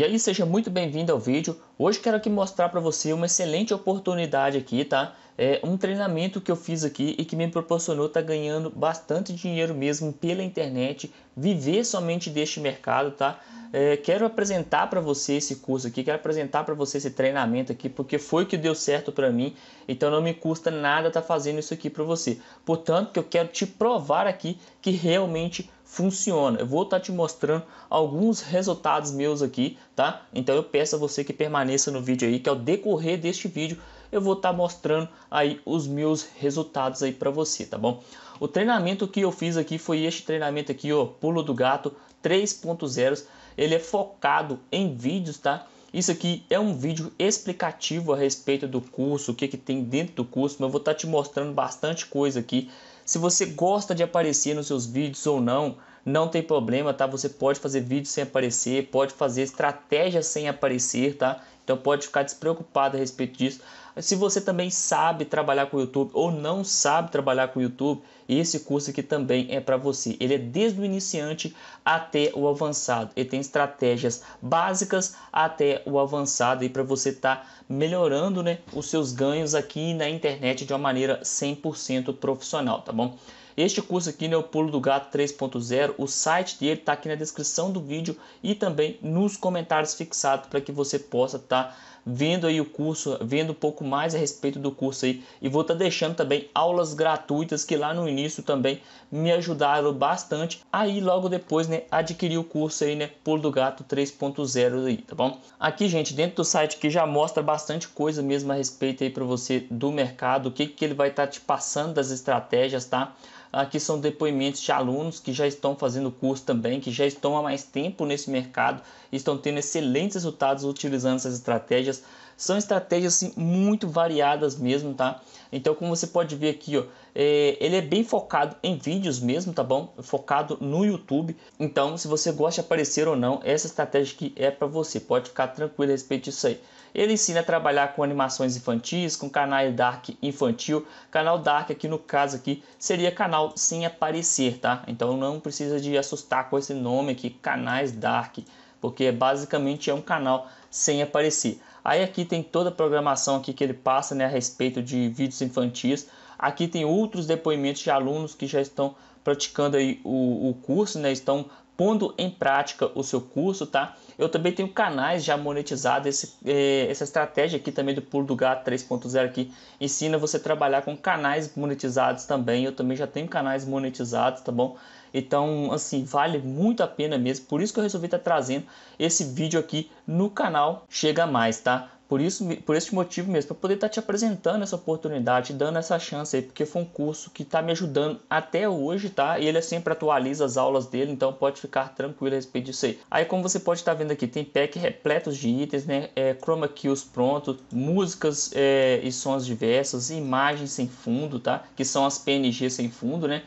E aí, seja muito bem-vindo ao vídeo. Hoje quero aqui mostrar para você uma excelente oportunidade aqui, tá? é, um treinamento que eu fiz aqui e que me proporcionou estar tá ganhando bastante dinheiro mesmo pela internet, viver somente deste mercado, tá? É, quero apresentar para você esse curso aqui, quero apresentar para você esse treinamento aqui, porque foi que deu certo para mim, então não me custa nada estar tá fazendo isso aqui para você. Portanto, que eu quero te provar aqui que realmente funciona. Eu vou estar tá te mostrando alguns resultados meus aqui, tá? Então eu peço a você que permaneça no vídeo aí, que ao decorrer deste vídeo eu vou estar tá mostrando aí os meus resultados aí para você, tá bom? O treinamento que eu fiz aqui foi este treinamento aqui, ó, pulo do gato 3.0. Ele é focado em vídeos, tá? Isso aqui é um vídeo explicativo a respeito do curso, o que, que tem dentro do curso, mas eu vou estar tá te mostrando bastante coisa aqui. Se você gosta de aparecer nos seus vídeos ou não, não tem problema, tá? Você pode fazer vídeo sem aparecer, pode fazer estratégia sem aparecer, tá? Então pode ficar despreocupado a respeito disso. Se você também sabe trabalhar com o YouTube ou não sabe trabalhar com o YouTube, esse curso aqui também é para você. Ele é desde o iniciante até o avançado. Ele tem estratégias básicas até o avançado e para você estar tá melhorando, né, os seus ganhos aqui na internet de uma maneira 100% profissional, tá bom? Este curso aqui, né, o Pulo do Gato 3.0, o site dele está aqui na descrição do vídeo e também nos comentários fixados para que você possa estar tá vendo aí o curso, vendo um pouco mais a respeito do curso aí e vou estar tá deixando também aulas gratuitas que lá no início também me ajudaram bastante. Aí logo depois, né, adquirir o curso aí, né, Pulo do Gato 3.0 aí, tá bom? Aqui, gente, dentro do site que já mostra bastante coisa mesmo a respeito aí para você do mercado, o que que ele vai estar tá te passando das estratégias, tá? Aqui são depoimentos de alunos que já estão fazendo curso também, que já estão há mais tempo nesse mercado, estão tendo excelentes resultados utilizando essas estratégias. São estratégias assim, muito variadas mesmo, tá? Então, como você pode ver aqui, ó, é, ele é bem focado em vídeos mesmo, tá bom? Focado no YouTube. Então, se você gosta de aparecer ou não, essa estratégia aqui é para você. Pode ficar tranquilo a respeito disso aí. Ele ensina a trabalhar com animações infantis, com canais dark infantil. Canal dark aqui no caso aqui seria canal sem aparecer, tá? Então não precisa de assustar com esse nome aqui, canais dark, porque basicamente é um canal sem aparecer. Aí aqui tem toda a programação aqui que ele passa né, a respeito de vídeos infantis. Aqui tem outros depoimentos de alunos que já estão praticando aí o, o curso, né, estão pondo em prática o seu curso, tá? Eu também tenho canais já monetizados, esse, eh, essa estratégia aqui também do Pulo do Gato 3.0 aqui ensina você a trabalhar com canais monetizados também, eu também já tenho canais monetizados, tá bom? Então, assim, vale muito a pena mesmo, por isso que eu resolvi estar tá trazendo esse vídeo aqui no canal Chega Mais, tá? Por isso, por esse motivo mesmo, para poder estar tá te apresentando essa oportunidade, dando essa chance aí, porque foi um curso que está me ajudando até hoje, tá? E ele é sempre atualiza as aulas dele, então pode ficar tranquilo a respeito disso aí. Aí, como você pode estar tá vendo aqui, tem pack repletos de itens, né? É, chroma keys pronto, músicas é, e sons diversos, imagens sem fundo, tá? Que são as PNG sem fundo, né?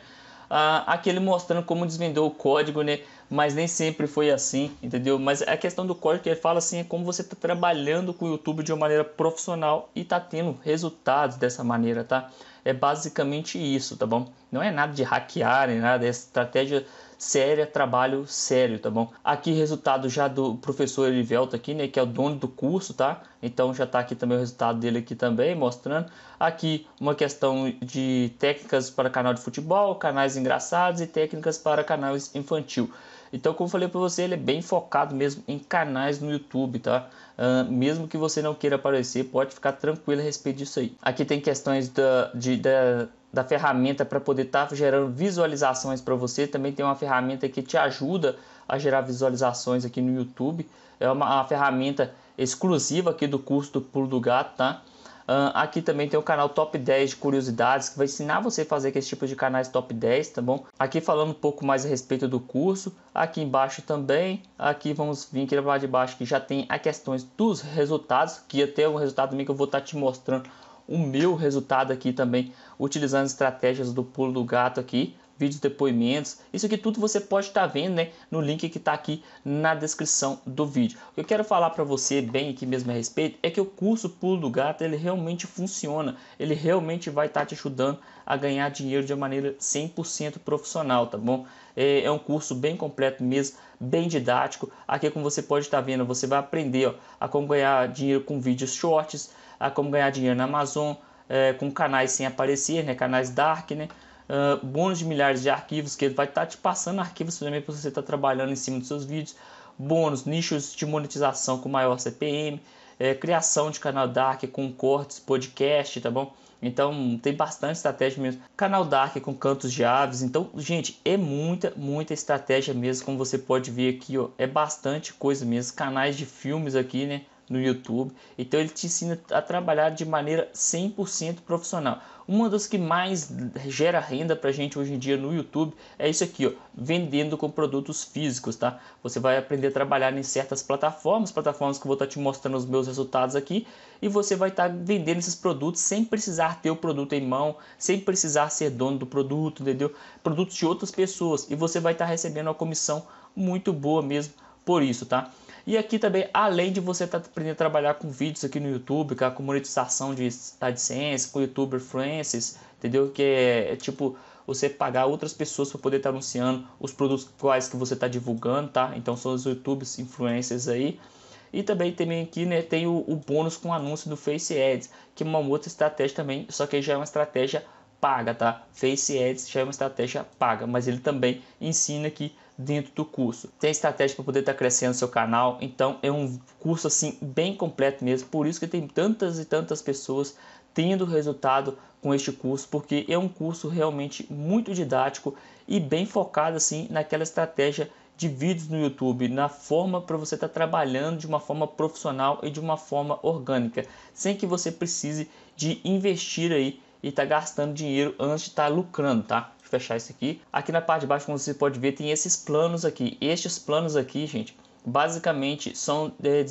ah, aquele mostrando como desvendou o código, né? Mas nem sempre foi assim, entendeu? Mas a questão do código que ele fala assim é como você está trabalhando com o YouTube de uma maneira profissional e está tendo resultados dessa maneira, tá? É basicamente isso, tá bom? Não é nada de hackear, nem nada, é estratégia séria, trabalho sério, tá bom? Aqui resultado já do professor Erivelto aqui, né, que é o dono do curso, tá? Então já está aqui também o resultado dele aqui também, mostrando. Aqui uma questão de técnicas para canal de futebol, canais engraçados e técnicas para canais infantil. Então, como eu falei para você, ele é bem focado mesmo em canais no YouTube, tá? Uh, mesmo que você não queira aparecer, pode ficar tranquilo a respeito disso aí. Aqui tem questões da, de, da da ferramenta para poder estar tá gerando visualizações para você. Também tem uma ferramenta que te ajuda a gerar visualizações aqui no YouTube. É uma, uma ferramenta exclusiva aqui do curso do Pulo do Gato, tá? Uh, aqui também tem o canal Top 10 de Curiosidades, que vai ensinar você a fazer esse tipo de canais Top 10, tá bom? Aqui falando um pouco mais a respeito do curso, aqui embaixo também, aqui vamos vir aqui lá de baixo que já tem a questões dos resultados, que até um resultado também que eu vou estar tá te mostrando o meu resultado aqui também, utilizando estratégias do pulo do gato aqui, vídeos depoimentos. Isso aqui tudo você pode estar tá vendo né, no link que está aqui na descrição do vídeo. O que eu quero falar para você bem aqui mesmo a respeito é que o curso Pulo do Gato ele realmente funciona. Ele realmente vai estar tá te ajudando a ganhar dinheiro de uma maneira 100% profissional, tá bom? É, é, um curso bem completo mesmo, bem didático. Aqui é como você pode estar tá vendo, você vai aprender ó, a como ganhar dinheiro com vídeos shorts, a como ganhar dinheiro na Amazon é, com canais sem aparecer, né, canais dark, né, uh, bônus de milhares de arquivos que ele vai estar tá te passando arquivos também para você estar tá trabalhando em cima dos seus vídeos, bônus, nichos de monetização com maior CPM, é, criação de canal dark com cortes, podcast, tá bom? Então tem bastante estratégia mesmo. Canal Dark com cantos de aves. Então, gente, é muita, muita estratégia mesmo. Como você pode ver aqui, ó, é bastante coisa mesmo. Canais de filmes aqui, né? no YouTube. Então ele te ensina a trabalhar de maneira 100% profissional. Uma das que mais gera renda para gente hoje em dia no YouTube é isso aqui, ó, vendendo com produtos físicos, tá? Você vai aprender a trabalhar em certas plataformas, plataformas que eu vou estar tá te mostrando os meus resultados aqui, e você vai estar tá vendendo esses produtos sem precisar ter o produto em mão, sem precisar ser dono do produto, entendeu? Produtos de outras pessoas e você vai estar tá recebendo uma comissão muito boa mesmo por isso, tá? E aqui também, além de você estar tá aprendendo a trabalhar com vídeos aqui no YouTube, com com monetização de AdSense, tá, com YouTuber Francis, entendeu? Que é, é tipo você pagar outras pessoas para poder estar tá anunciando os produtos quais que você está divulgando, tá? Então são os YouTubers influencers aí. E também, também aqui né, tem o, o bônus com anúncio do Face Ads, que é uma outra estratégia também, só que já é uma estratégia paga, tá? Face Ads já é uma estratégia paga, mas ele também ensina que dentro do curso. Tem estratégia para poder estar tá crescendo seu canal, então é um curso assim bem completo mesmo. Por isso que tem tantas e tantas pessoas tendo resultado com este curso, porque é um curso realmente muito didático e bem focado assim naquela estratégia de vídeos no YouTube, na forma para você estar tá trabalhando de uma forma profissional e de uma forma orgânica, sem que você precise de investir aí e estar tá gastando dinheiro antes de estar tá lucrando, tá? fechar isso aqui. Aqui na parte de baixo, como você pode ver, tem esses planos aqui. Estes planos aqui, gente, basicamente são é,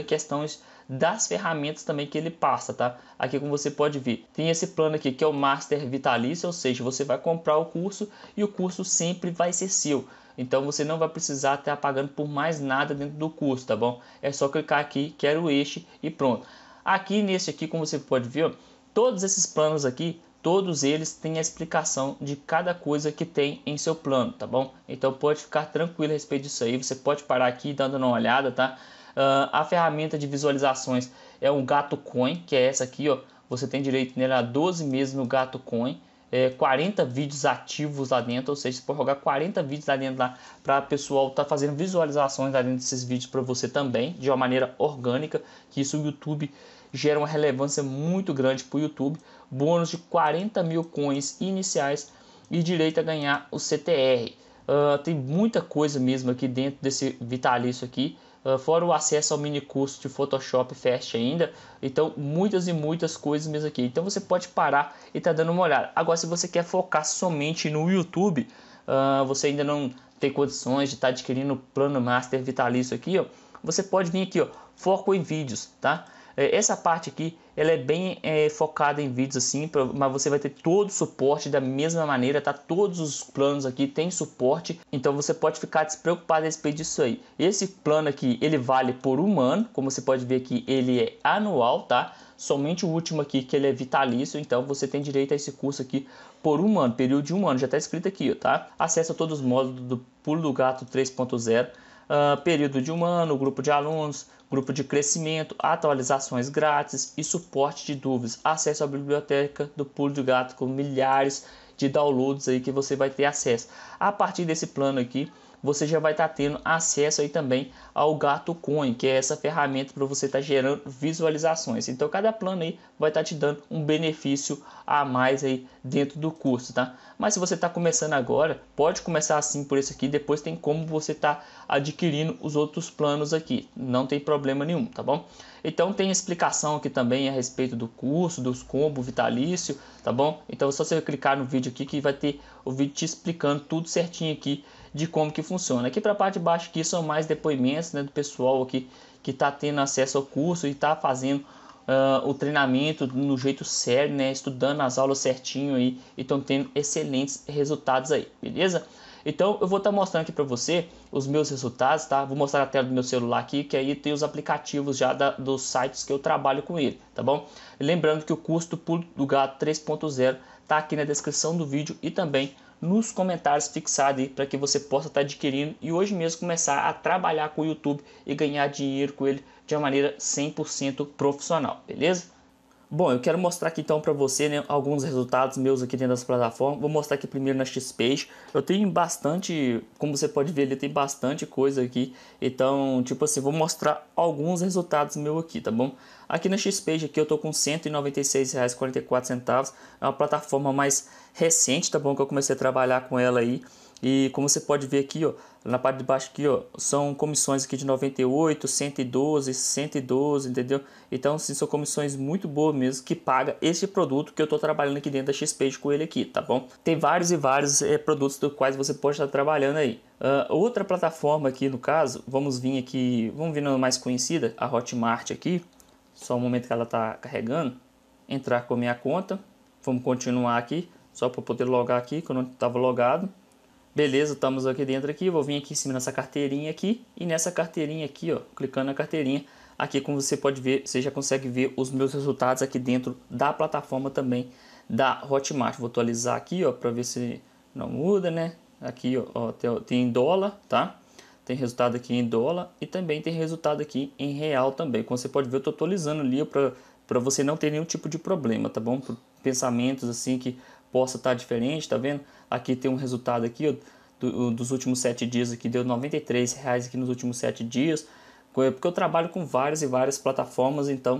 em questões das ferramentas também que ele passa, tá? Aqui como você pode ver, tem esse plano aqui que é o Master Vitalício, ou seja, você vai comprar o curso e o curso sempre vai ser seu. Então você não vai precisar estar pagando por mais nada dentro do curso, tá bom? É só clicar aqui, quero este e pronto. Aqui nesse aqui, como você pode ver, ó, todos esses planos aqui todos eles têm a explicação de cada coisa que tem em seu plano, tá bom? Então pode ficar tranquilo a respeito disso aí, você pode parar aqui dando uma olhada, tá? Uh, a ferramenta de visualizações é um Gato Coin, que é essa aqui, ó. Você tem direito nela a 12 meses no Gato Coin, é, 40 vídeos ativos lá dentro, ou seja, você pode jogar 40 vídeos lá dentro lá para o pessoal tá fazendo visualizações lá dentro desses vídeos para você também, de uma maneira orgânica, que isso o YouTube gera uma relevância muito grande para o YouTube bônus de 40 mil coins iniciais e direito a ganhar o CTR. Uh, ah, tem muita coisa mesmo aqui dentro desse vitalício aqui, ah, fora o acesso ao mini curso de Photoshop Fast ainda. Então, muitas e muitas coisas mesmo aqui. Então, você pode parar e tá dando uma olhada. Agora, se você quer focar somente no YouTube, uh, você ainda não tem condições de estar tá adquirindo o plano master vitalício aqui, ó. Você pode vir aqui, ó, foco em vídeos, tá? É, essa parte aqui, ela é bem é, focada em vídeos assim, mas você vai ter todo o suporte da mesma maneira, tá? Todos os planos aqui tem suporte, então você pode ficar despreocupado a respeito disso aí. Esse plano aqui, ele vale por um ano, como você pode ver aqui, ele é anual, tá? somente o último aqui, que ele é vitalício, então você tem direito a esse curso aqui por um ano, período de um ano, já está escrito aqui, tá? a todos os módulos do Pulo do Gato 3.0, uh, ah, período de um ano, grupo de alunos, grupo de crescimento, atualizações grátis e suporte de dúvidas, acesso à biblioteca do Pulo do Gato com milhares de downloads aí que você vai ter acesso. A partir desse plano aqui, você já vai estar tá tendo acesso aí também ao Gato Coin, que é essa ferramenta para você estar tá gerando visualizações. Então cada plano aí vai estar tá te dando um benefício a mais aí dentro do curso, tá? Mas se você está começando agora, pode começar assim por esse aqui, depois tem como você tá adquirindo os outros planos aqui. Não tem problema nenhum, tá bom? Então tem explicação aqui também a respeito do curso, dos combos vitalício, tá bom? Então é só você clicar no vídeo aqui que vai ter o vídeo te explicando tudo certinho aqui de como que funciona. Aqui para a parte de baixo aqui são mais depoimentos né, do pessoal aqui que está tendo acesso ao curso e está fazendo uh, o treinamento no jeito certo né, estudando as aulas certinho aí e estão tendo excelentes resultados aí, beleza? Então eu vou estar tá mostrando aqui para você os meus resultados, tá? Vou mostrar a tela do meu celular aqui, que aí tem os aplicativos já da, dos sites que eu trabalho com ele, tá bom? Lembrando que o curso do Pulo do Gato 3.0 tá aqui na descrição do vídeo e também nos comentários fixado aí para que você possa estar tá adquirindo e hoje mesmo começar a trabalhar com o YouTube e ganhar dinheiro com ele de uma maneira 100% profissional, beleza? Bom, eu quero mostrar aqui então para você né, alguns resultados meus aqui dentro das plataformas. Vou mostrar aqui primeiro na Xpage. Eu tenho bastante, como você pode ver ali, tem bastante coisa aqui. Então, tipo assim, vou mostrar alguns resultados meu aqui, tá bom? Aqui na Xpage aqui eu tô com R$ 196,44. É uma plataforma mais recente, tá bom? Que eu comecei a trabalhar com ela aí. E como você pode ver aqui, ó, na parte de baixo aqui, ó, são comissões aqui de 98, 112, 112, entendeu? Então, sim, são comissões muito boas mesmo que paga esse produto que eu estou trabalhando aqui dentro da x com ele aqui, tá bom? Tem vários e vários é, produtos dos quais você pode estar trabalhando aí. Uh, outra plataforma aqui, no caso, vamos vir aqui, vamos vir na mais conhecida, a Hotmart aqui. Só um momento que ela está carregando. Entrar com a minha conta. Vamos continuar aqui, só para poder logar aqui, que eu não estava logado. Beleza, estamos aqui dentro aqui, vou vir aqui em cima nessa carteirinha aqui e nessa carteirinha aqui, ó, clicando na carteirinha, aqui é como você pode ver, você já consegue ver os meus resultados aqui dentro da plataforma também da Hotmart. Vou atualizar aqui, ó, para ver se não muda, né? Aqui, ó, tem em dólar, tá? Tem resultado aqui em dólar e também tem resultado aqui em real também. Como você pode ver, eu tô atualizando ali para para você não ter nenhum tipo de problema, tá bom? pensamentos assim que possa estar tá diferente, tá vendo? Aqui tem um resultado aqui, ó, do, dos últimos sete dias aqui, deu 93 reais aqui nos últimos sete dias, é porque eu trabalho com várias e várias plataformas, então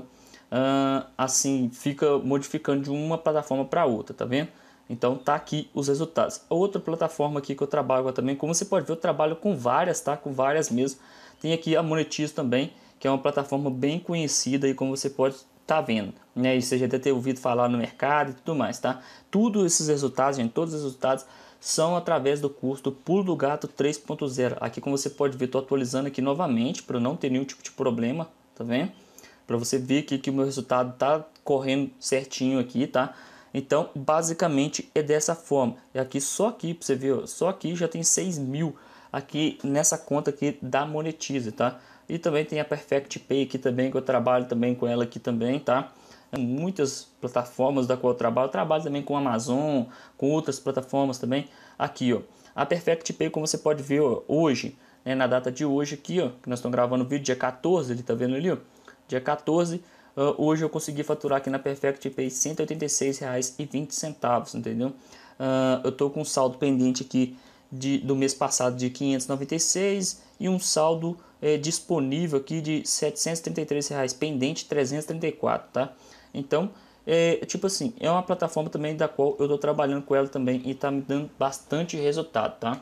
uh, assim fica modificando de uma plataforma para outra, tá vendo? Então tá aqui os resultados. Outra plataforma aqui que eu trabalho também, como você pode ver, eu trabalho com várias, tá? Com várias mesmo. Tem aqui a Monetize também, que é uma plataforma bem conhecida e como você pode tá vendo, né? E você já deve ter ouvido falar no mercado e tudo mais, tá? Tudo esses resultados, gente, todos os resultados são através do curso do Pulo do Gato 3.0. Aqui, como você pode ver, estou atualizando aqui novamente para não ter nenhum tipo de problema, tá vendo? Para você ver aqui que o meu resultado tá correndo certinho aqui, tá? Então, basicamente é dessa forma. E aqui, só aqui, para você ver, ó, só aqui já tem 6 mil aqui nessa conta aqui da Monetize, tá? E também tem a Perfect Pay aqui também, que eu trabalho também com ela aqui também, tá? Muitas plataformas da qual eu trabalho, eu trabalho também com Amazon, com outras plataformas também. Aqui, ó, a Perfect Pay, como você pode ver ó, hoje, né, na data de hoje aqui, ó, que nós estamos gravando o vídeo, dia 14, ele tá vendo ali, ó, dia 14, Uh, hoje eu consegui faturar aqui na Perfect Pay R$186,20, entendeu? Uh, eu tô com um saldo pendente aqui de, do mês passado de 596 e um saldo é, disponível aqui de 733 reais pendente 334 tá então é, tipo assim é uma plataforma também da qual eu estou trabalhando com ela também e está me dando bastante resultado tá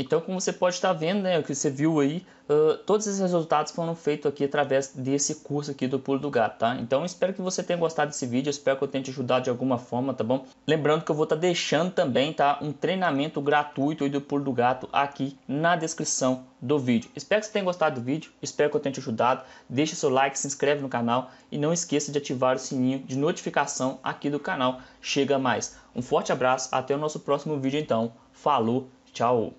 então, como você pode estar vendo, né, o que você viu aí, uh, todos esses resultados foram feitos aqui através desse curso aqui do Pulo do Gato, tá? Então, espero que você tenha gostado desse vídeo, espero que eu tenha te ajudado de alguma forma, tá bom? Lembrando que eu vou estar deixando também, tá, um treinamento gratuito aí do Pulo do Gato aqui na descrição do vídeo. Espero que você tenha gostado do vídeo, espero que eu tenha te ajudado. Deixe seu like, se inscreve no canal e não esqueça de ativar o sininho de notificação aqui do canal Chega Mais. Um forte abraço, até o nosso próximo vídeo então. Falou, tchau!